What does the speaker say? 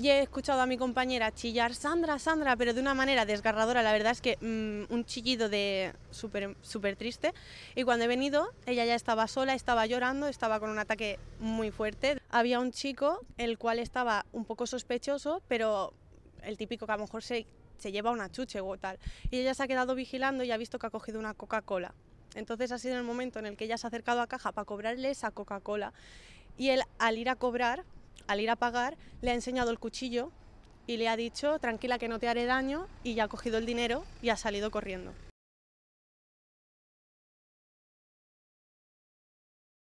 y he escuchado a mi compañera chillar, Sandra, Sandra, pero de una manera desgarradora, la verdad es que mm, un chillido de súper super triste. Y cuando he venido, ella ya estaba sola, estaba llorando, estaba con un ataque muy fuerte. Había un chico, el cual estaba un poco sospechoso, pero el típico que a lo mejor se, se lleva una chuche o tal. Y ella se ha quedado vigilando y ha visto que ha cogido una Coca-Cola. Entonces ha sido el momento en el que ella se ha acercado a caja para cobrarle esa Coca-Cola. Y él, al ir a cobrar, al ir a pagar, le ha enseñado el cuchillo y le ha dicho, tranquila que no te haré daño, y ya ha cogido el dinero y ha salido corriendo.